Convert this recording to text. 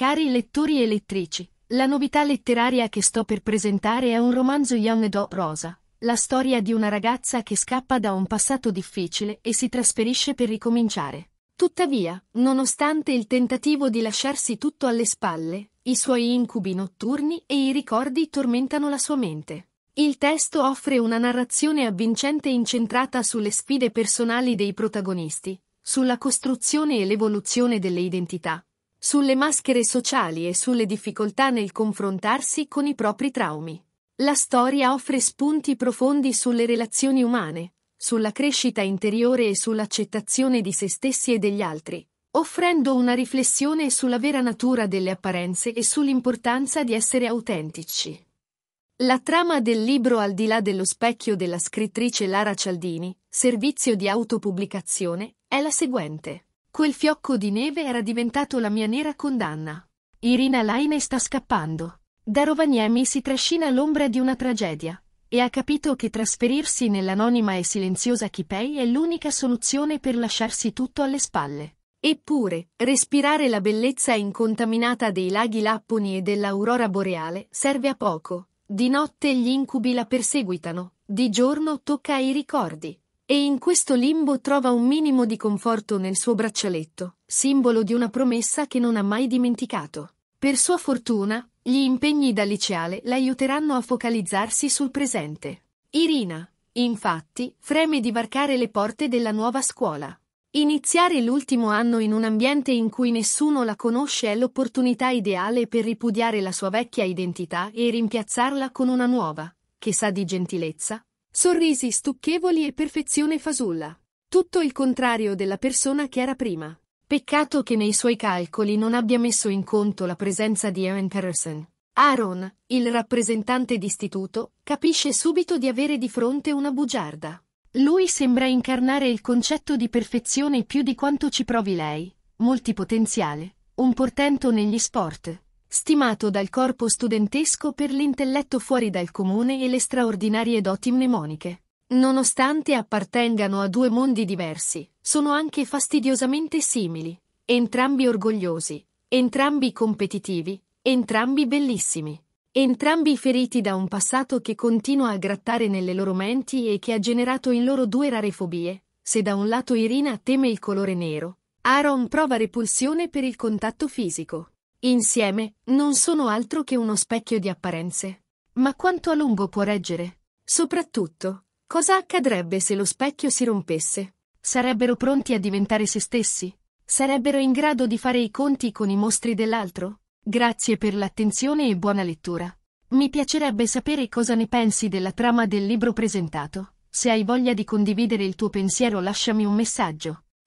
Cari lettori e lettrici, la novità letteraria che sto per presentare è un romanzo Young Do Rosa, la storia di una ragazza che scappa da un passato difficile e si trasferisce per ricominciare. Tuttavia, nonostante il tentativo di lasciarsi tutto alle spalle, i suoi incubi notturni e i ricordi tormentano la sua mente. Il testo offre una narrazione avvincente incentrata sulle sfide personali dei protagonisti, sulla costruzione e l'evoluzione delle identità, sulle maschere sociali e sulle difficoltà nel confrontarsi con i propri traumi. La storia offre spunti profondi sulle relazioni umane, sulla crescita interiore e sull'accettazione di se stessi e degli altri, offrendo una riflessione sulla vera natura delle apparenze e sull'importanza di essere autentici. La trama del libro Al di là dello specchio della scrittrice Lara Cialdini, servizio di autopubblicazione, è la seguente. Quel fiocco di neve era diventato la mia nera condanna. Irina Laine sta scappando. Da Rovaniemi si trascina l'ombra di una tragedia e ha capito che trasferirsi nell'anonima e silenziosa Kipei è l'unica soluzione per lasciarsi tutto alle spalle. Eppure, respirare la bellezza incontaminata dei laghi lapponi e dell'aurora boreale serve a poco. Di notte gli incubi la perseguitano, di giorno tocca ai ricordi, e in questo limbo trova un minimo di conforto nel suo braccialetto, simbolo di una promessa che non ha mai dimenticato. Per sua fortuna, gli impegni da liceale l'aiuteranno a focalizzarsi sul presente. Irina, infatti, freme di varcare le porte della nuova scuola. Iniziare l'ultimo anno in un ambiente in cui nessuno la conosce è l'opportunità ideale per ripudiare la sua vecchia identità e rimpiazzarla con una nuova, che sa di gentilezza, Sorrisi stucchevoli e perfezione fasulla. Tutto il contrario della persona che era prima. Peccato che nei suoi calcoli non abbia messo in conto la presenza di Ewan Patterson. Aaron, il rappresentante d'istituto, capisce subito di avere di fronte una bugiarda. Lui sembra incarnare il concetto di perfezione più di quanto ci provi lei, multipotenziale, un portento negli sport stimato dal corpo studentesco per l'intelletto fuori dal comune e le straordinarie doti mnemoniche. Nonostante appartengano a due mondi diversi, sono anche fastidiosamente simili, entrambi orgogliosi, entrambi competitivi, entrambi bellissimi, entrambi feriti da un passato che continua a grattare nelle loro menti e che ha generato in loro due rare fobie. Se da un lato Irina teme il colore nero, Aaron prova repulsione per il contatto fisico. Insieme, non sono altro che uno specchio di apparenze. Ma quanto a lungo può reggere? Soprattutto, cosa accadrebbe se lo specchio si rompesse? Sarebbero pronti a diventare se stessi? Sarebbero in grado di fare i conti con i mostri dell'altro? Grazie per l'attenzione e buona lettura. Mi piacerebbe sapere cosa ne pensi della trama del libro presentato. Se hai voglia di condividere il tuo pensiero lasciami un messaggio.